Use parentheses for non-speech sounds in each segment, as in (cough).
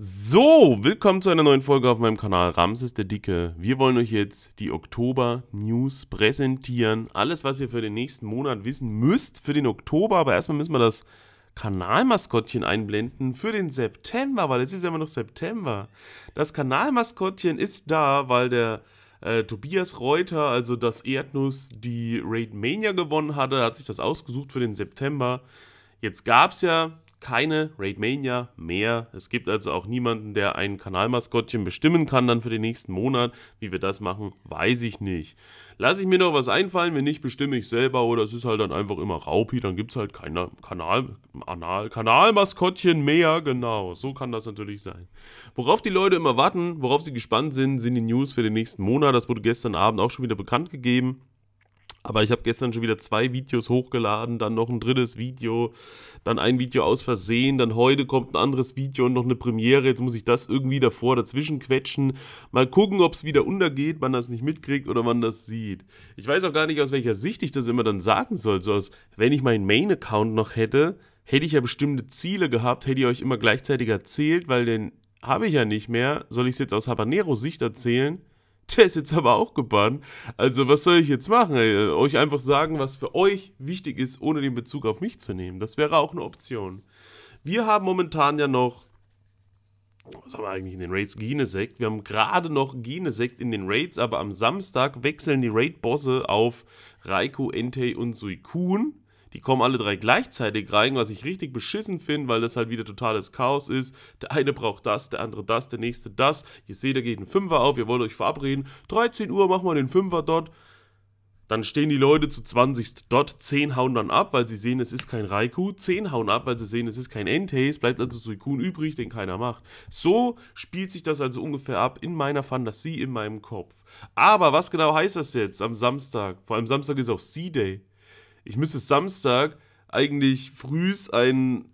So, willkommen zu einer neuen Folge auf meinem Kanal Ramses der Dicke. Wir wollen euch jetzt die Oktober-News präsentieren. Alles, was ihr für den nächsten Monat wissen müsst für den Oktober. Aber erstmal müssen wir das Kanalmaskottchen einblenden für den September, weil es ist ja immer noch September. Das Kanalmaskottchen ist da, weil der äh, Tobias Reuter, also das Erdnuss, die Raid Mania gewonnen hatte, hat sich das ausgesucht für den September. Jetzt gab es ja keine Raidmania mehr. Es gibt also auch niemanden, der ein Kanalmaskottchen bestimmen kann dann für den nächsten Monat. Wie wir das machen, weiß ich nicht. Lass ich mir noch was einfallen, wenn nicht, bestimme ich selber oder es ist halt dann einfach immer Raupi, dann gibt es halt kein Kanal, Kanalmaskottchen mehr, genau. So kann das natürlich sein. Worauf die Leute immer warten, worauf sie gespannt sind, sind die News für den nächsten Monat. Das wurde gestern Abend auch schon wieder bekannt gegeben. Aber ich habe gestern schon wieder zwei Videos hochgeladen, dann noch ein drittes Video, dann ein Video aus Versehen, dann heute kommt ein anderes Video und noch eine Premiere. Jetzt muss ich das irgendwie davor dazwischen quetschen. Mal gucken, ob es wieder untergeht, man das nicht mitkriegt oder man das sieht. Ich weiß auch gar nicht, aus welcher Sicht ich das immer dann sagen soll. So aus, wenn ich meinen Main-Account noch hätte, hätte ich ja bestimmte Ziele gehabt, hätte ich euch immer gleichzeitig erzählt, weil den habe ich ja nicht mehr. Soll ich es jetzt aus Habanero Sicht erzählen? der ist jetzt aber auch gebannt. Also was soll ich jetzt machen? Ey? Äh, euch einfach sagen, was für euch wichtig ist, ohne den Bezug auf mich zu nehmen. Das wäre auch eine Option. Wir haben momentan ja noch, was haben wir eigentlich in den Raids? gene Wir haben gerade noch gene in den Raids, aber am Samstag wechseln die Raid-Bosse auf Raikou, Entei und Suikun. Die kommen alle drei gleichzeitig rein, was ich richtig beschissen finde, weil das halt wieder totales Chaos ist. Der eine braucht das, der andere das, der nächste das. Ihr seht, da geht ein Fünfer auf, ihr wollt euch verabreden. 13 Uhr machen wir den Fünfer dort. Dann stehen die Leute zu 20 dort, 10 hauen dann ab, weil sie sehen, es ist kein Raikou, 10 hauen ab, weil sie sehen, es ist kein Entei, Es bleibt also Suikun übrig, den keiner macht. So spielt sich das also ungefähr ab in meiner Fantasie, in meinem Kopf. Aber was genau heißt das jetzt am Samstag? Vor allem Samstag ist auch Sea Day ich müsste Samstag eigentlich frühs ein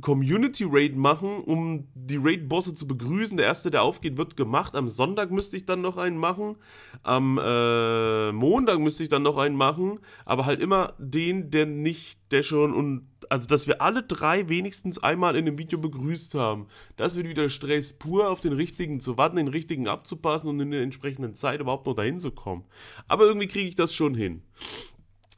Community Raid machen, um die Raid-Bosse zu begrüßen. Der erste, der aufgeht, wird gemacht. Am Sonntag müsste ich dann noch einen machen. Am äh, Montag müsste ich dann noch einen machen. Aber halt immer den, der nicht, der schon und also dass wir alle drei wenigstens einmal in dem Video begrüßt haben. Das wird wieder Stress pur, auf den richtigen zu warten, den richtigen abzupassen und in der entsprechenden Zeit überhaupt noch dahin zu kommen. Aber irgendwie kriege ich das schon hin.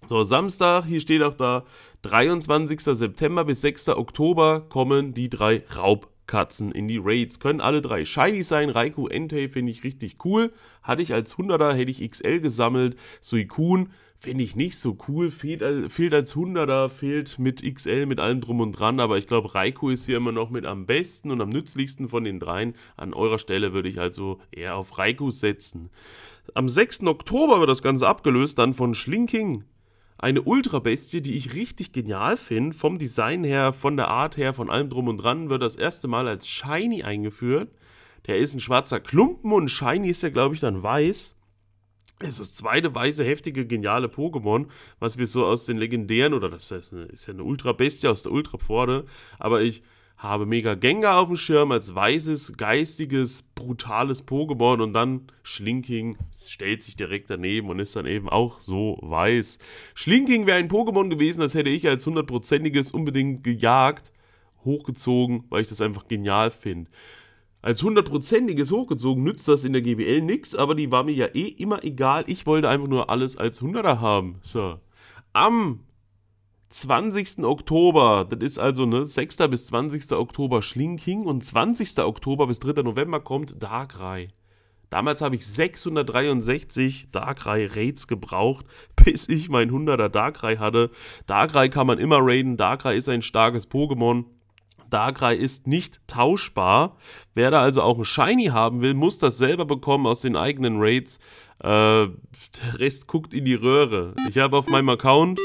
So, Samstag, hier steht auch da, 23. September bis 6. Oktober kommen die drei Raubkatzen in die Raids. Können alle drei shiny sein. Raikou Entei finde ich richtig cool. Hatte ich als 100er, hätte ich XL gesammelt. Suikun finde ich nicht so cool. Fehlt, äh, fehlt als 100er, fehlt mit XL, mit allem drum und dran. Aber ich glaube, Raikou ist hier immer noch mit am besten und am nützlichsten von den dreien. An eurer Stelle würde ich also eher auf Raikou setzen. Am 6. Oktober wird das Ganze abgelöst, dann von Schlinking eine Ultra-Bestie, die ich richtig genial finde. Vom Design her, von der Art her, von allem drum und dran, wird das erste Mal als Shiny eingeführt. Der ist ein schwarzer Klumpen und Shiny ist ja, glaube ich, dann weiß. Es ist das zweite weiße, heftige, geniale Pokémon, was wir so aus den legendären, oder das ist ja eine Ultra-Bestie aus der ultra pforte aber ich habe Mega Gengar auf dem Schirm als weißes, geistiges, brutales Pokémon und dann Schlinking stellt sich direkt daneben und ist dann eben auch so weiß. Schlinking wäre ein Pokémon gewesen, das hätte ich als hundertprozentiges unbedingt gejagt, hochgezogen, weil ich das einfach genial finde. Als hundertprozentiges hochgezogen nützt das in der GBL nichts, aber die war mir ja eh immer egal. Ich wollte einfach nur alles als Hunderter haben. So. Am 20. Oktober, das ist also ne, 6. bis 20. Oktober Schlinking und 20. Oktober bis 3. November kommt Darkrai. Damals habe ich 663 Darkrai Raids gebraucht, (laughs) bis ich mein 100er Darkrai hatte. Darkrai kann man immer raiden, Darkrai ist ein starkes Pokémon. Darkrai ist nicht tauschbar. Wer da also auch ein Shiny haben will, muss das selber bekommen aus den eigenen Raids. Äh, der Rest guckt in die Röhre. Ich habe auf meinem Account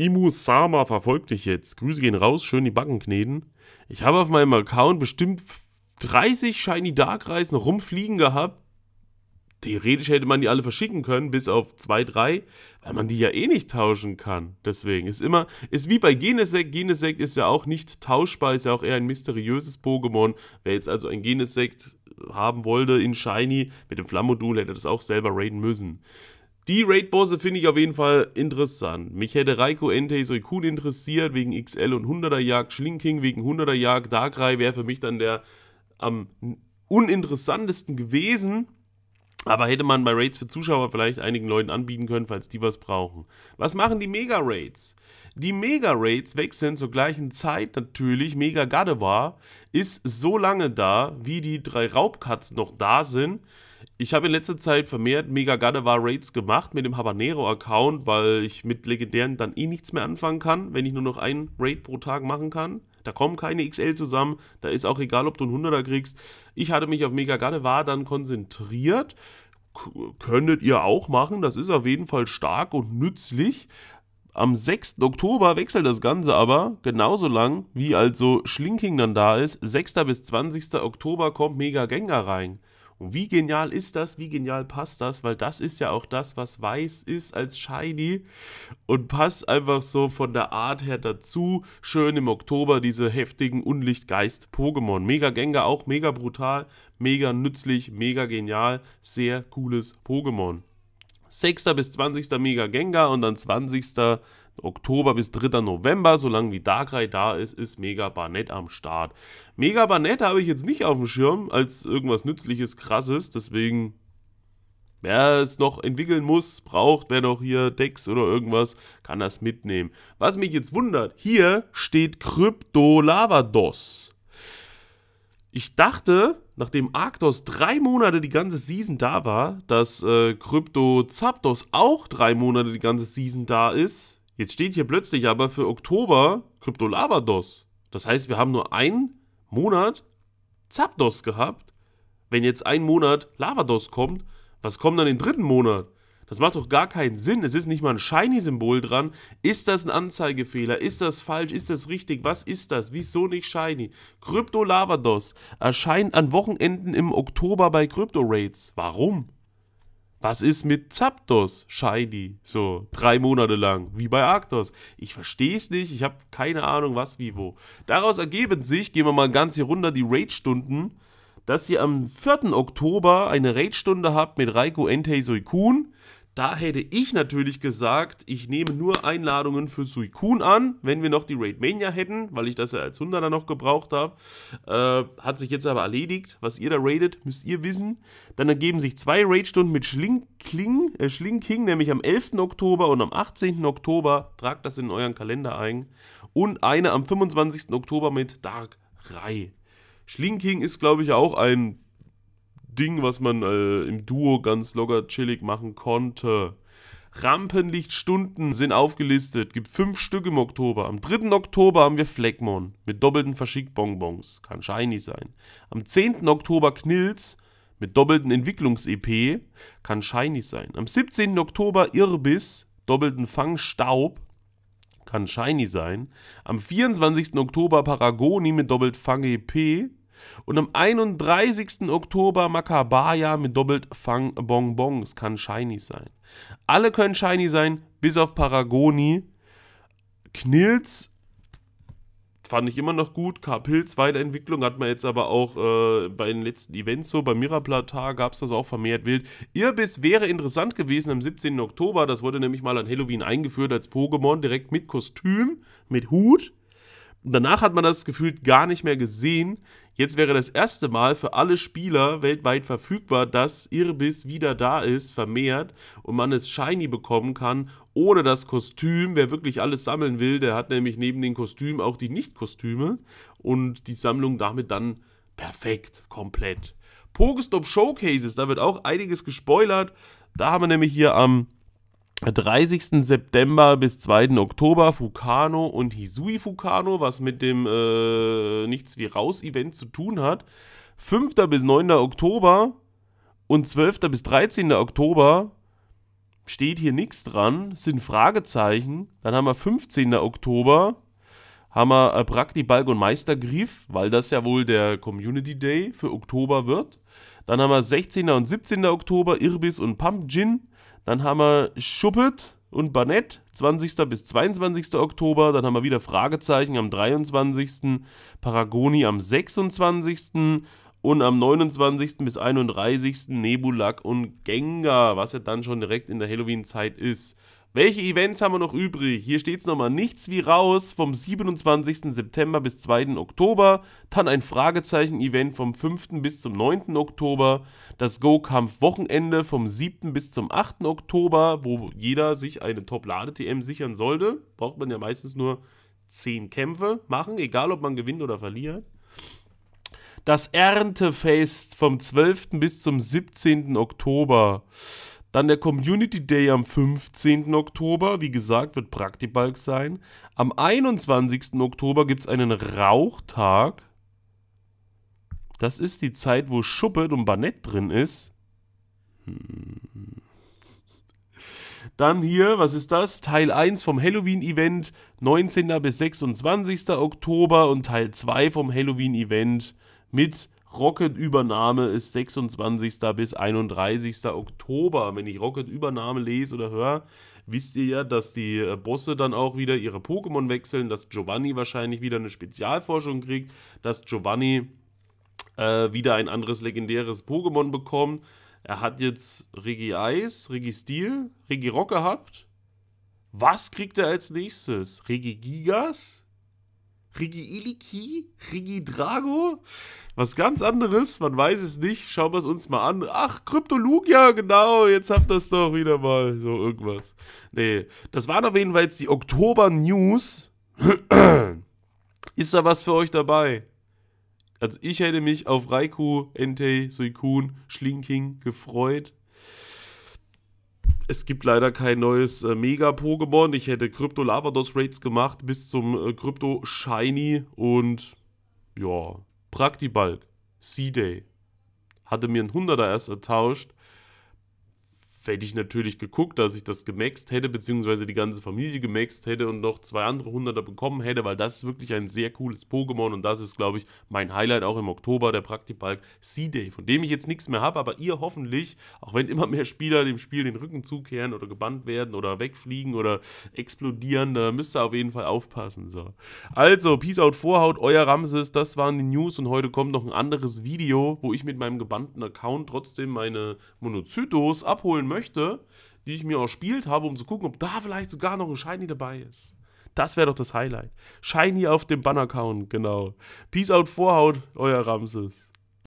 Imu Sama verfolgt dich jetzt. Grüße gehen raus, schön die Backen kneten. Ich habe auf meinem Account bestimmt 30 Shiny Dark Reisen rumfliegen gehabt. Theoretisch hätte man die alle verschicken können, bis auf 2, 3, weil man die ja eh nicht tauschen kann. Deswegen ist immer, ist wie bei Genesect. Genesect ist ja auch nicht tauschbar, ist ja auch eher ein mysteriöses Pokémon. Wer jetzt also ein Genesect haben wollte in Shiny, mit dem Flammodul hätte das auch selber raiden müssen. Die Raid-Bosse finde ich auf jeden Fall interessant. Mich hätte Raiko Entei Suikun interessiert wegen XL und 100er Jagd, Schlinking wegen 100er Jagd, Darkrai wäre für mich dann der am uninteressantesten gewesen. Aber hätte man bei Raids für Zuschauer vielleicht einigen Leuten anbieten können, falls die was brauchen. Was machen die Mega-Raids? Die Mega-Raids wechseln zur gleichen Zeit natürlich. Mega Gardevoir ist so lange da, wie die drei Raubkatzen noch da sind. Ich habe in letzter Zeit vermehrt Mega Gardevoir Raids gemacht mit dem Habanero-Account, weil ich mit Legendären dann eh nichts mehr anfangen kann, wenn ich nur noch einen Raid pro Tag machen kann. Da kommen keine XL zusammen, da ist auch egal, ob du einen 100er kriegst. Ich hatte mich auf Mega Gardevoir dann konzentriert. K könntet ihr auch machen, das ist auf jeden Fall stark und nützlich. Am 6. Oktober wechselt das Ganze aber genauso lang, wie also Schlinking dann da ist. 6. bis 20. Oktober kommt Mega Gengar rein. Wie genial ist das? Wie genial passt das? Weil das ist ja auch das, was weiß ist als shiny und passt einfach so von der Art her dazu. Schön im Oktober diese heftigen Unlichtgeist-Pokémon. Mega Gengar auch, mega brutal, mega nützlich, mega genial. Sehr cooles Pokémon. 6. bis 20. Mega Gengar und dann 20. Oktober bis 3. November, solange wie Darkrai da ist, ist Mega Barnett am Start. Mega Barnett habe ich jetzt nicht auf dem Schirm als irgendwas Nützliches, Krasses, deswegen Wer es noch entwickeln muss, braucht, wer noch hier Decks oder irgendwas, kann das mitnehmen. Was mich jetzt wundert, hier steht Krypto Lavados. Ich dachte, nachdem Arctos drei Monate die ganze Season da war, dass äh, Krypto Zapdos auch drei Monate die ganze Season da ist. Jetzt steht hier plötzlich aber für Oktober Kryptolabados. Das heißt, wir haben nur einen Monat Zapdos gehabt. Wenn jetzt ein Monat Lavados kommt, was kommt dann im dritten Monat? Das macht doch gar keinen Sinn. Es ist nicht mal ein Shiny-Symbol dran. Ist das ein Anzeigefehler? Ist das falsch? Ist das richtig? Was ist das? Wieso nicht Shiny? Krypto Lavados erscheint an Wochenenden im Oktober bei Crypto Rates. Warum? Was ist mit Zapdos, Shiny? So, drei Monate lang, wie bei Arctos. Ich verstehe es nicht, ich habe keine Ahnung, was, wie, wo. Daraus ergeben sich, gehen wir mal ganz hier runter, die Raid-Stunden, dass ihr am 4. Oktober eine Raid-Stunde habt mit Raiko Entei Suikun. Da hätte ich natürlich gesagt, ich nehme nur Einladungen für Suikun an, wenn wir noch die Raid Mania hätten, weil ich das ja als Hunderter noch gebraucht habe. Äh, hat sich jetzt aber erledigt. Was ihr da raidet, müsst ihr wissen. Dann ergeben sich zwei Raid-Stunden mit Schling, Kling, äh, Schling King, nämlich am 11. Oktober und am 18. Oktober. Tragt das in euren Kalender ein. Und eine am 25. Oktober mit Dark Rai. Schling King ist, glaube ich, auch ein Ding, was man äh, im Duo ganz locker chillig machen konnte. Rampenlichtstunden sind aufgelistet. Gibt fünf Stück im Oktober. Am 3. Oktober haben wir Fleckmon mit doppelten Verschickbonbons. Kann shiny sein. Am 10. Oktober Knilz mit doppelten Entwicklungs-EP. Kann shiny sein. Am 17. Oktober Irbis, doppelten Fangstaub. Kann shiny sein. Am 24. Oktober Paragoni mit doppelt Fang EP. Und am 31. Oktober Makabaya mit Doppelt Fang Bonbons kann Shiny sein. Alle können Shiny sein, bis auf Paragoni. Knilz fand ich immer noch gut. K-Pilz Weiterentwicklung hat man jetzt aber auch äh, bei den letzten Events so. Bei Miraplatar gab es das auch vermehrt wild. Irbis wäre interessant gewesen am 17. Oktober. Das wurde nämlich mal an Halloween eingeführt als Pokémon, direkt mit Kostüm, mit Hut danach hat man das gefühlt gar nicht mehr gesehen. Jetzt wäre das erste Mal für alle Spieler weltweit verfügbar, dass Irbis wieder da ist, vermehrt und man es shiny bekommen kann, ohne das Kostüm. Wer wirklich alles sammeln will, der hat nämlich neben den Kostümen auch die Nicht-Kostüme und die Sammlung damit dann perfekt, komplett. Pokestop Showcases, da wird auch einiges gespoilert. Da haben wir nämlich hier am 30. September bis 2. Oktober Fukano und Hisui Fukano, was mit dem äh, Nichts wie raus Event zu tun hat. 5. bis 9. Oktober und 12. bis 13. Oktober steht hier nichts dran, sind Fragezeichen. Dann haben wir 15. Oktober, haben wir äh, Prakti, Balg und Meistergriff, weil das ja wohl der Community Day für Oktober wird. Dann haben wir 16. und 17. Oktober Irbis und Pumpjin. Dann haben wir Schuppet und Barnett, 20. bis 22. Oktober. Dann haben wir wieder Fragezeichen am 23. Paragoni am 26. Und am 29. bis 31. Nebulak und Gengar, was ja dann schon direkt in der Halloween-Zeit ist. Welche Events haben wir noch übrig? Hier steht es nochmal nichts wie raus vom 27. September bis 2. Oktober, dann ein Fragezeichen-Event vom 5. bis zum 9. Oktober, das Go-Kampf-Wochenende vom 7. bis zum 8. Oktober, wo jeder sich eine Top-Lade-TM sichern sollte. Braucht man ja meistens nur 10 Kämpfe machen, egal ob man gewinnt oder verliert. Das Erntefest vom 12. bis zum 17. Oktober. Dann der Community Day am 15. Oktober, wie gesagt, wird Praktibalk sein. Am 21. Oktober gibt es einen Rauchtag. Das ist die Zeit, wo Schuppet und Banett drin ist. Hm. Dann hier, was ist das? Teil 1 vom Halloween-Event, 19. bis 26. Oktober und Teil 2 vom Halloween-Event mit Rocket-Übernahme ist 26. bis 31. Oktober. Wenn ich Rocket-Übernahme lese oder höre, wisst ihr ja, dass die äh, Bosse dann auch wieder ihre Pokémon wechseln, dass Giovanni wahrscheinlich wieder eine Spezialforschung kriegt, dass Giovanni äh, wieder ein anderes legendäres Pokémon bekommt. Er hat jetzt Regi Eis, Regi Steel, Regi Rock gehabt. Was kriegt er als nächstes? Regi Gigas? Rigi Iliki, Rigi Drago, was ganz anderes, man weiß es nicht, schauen wir es uns mal an. Ach, Kryptologia, genau, jetzt habt ihr es doch wieder mal, so irgendwas. Nee, das waren auf jeden Fall jetzt die Oktober-News. (clears throat) Ist da was für euch dabei? Also ich hätte mich auf Raikou, Entei, Suikun, Schlinking gefreut es gibt leider kein neues äh, Mega-Pokémon. Ich hätte Krypto Lavados Raids gemacht bis zum äh, Krypto Shiny und ja, Praktibalk, C-Day. Hatte mir ein 100er erst ertauscht hätte ich natürlich geguckt, dass ich das gemaxt hätte, beziehungsweise die ganze Familie gemaxt hätte und noch zwei andere Hunderter bekommen hätte, weil das ist wirklich ein sehr cooles Pokémon und das ist, glaube ich, mein Highlight auch im Oktober, der Praktibalk C-Day, von dem ich jetzt nichts mehr habe, aber ihr hoffentlich, auch wenn immer mehr Spieler dem Spiel den Rücken zukehren oder gebannt werden oder wegfliegen oder explodieren, da müsst ihr auf jeden Fall aufpassen. So. Also, Peace out, Vorhaut, euer Ramses, das waren die News und heute kommt noch ein anderes Video, wo ich mit meinem gebannten Account trotzdem meine Monozytos abholen möchte möchte, die ich mir auch erspielt habe, um zu gucken, ob da vielleicht sogar noch ein Shiny dabei ist. Das wäre doch das Highlight. Shiny auf dem Banner-Count, genau. Peace out, Vorhaut, euer Ramses.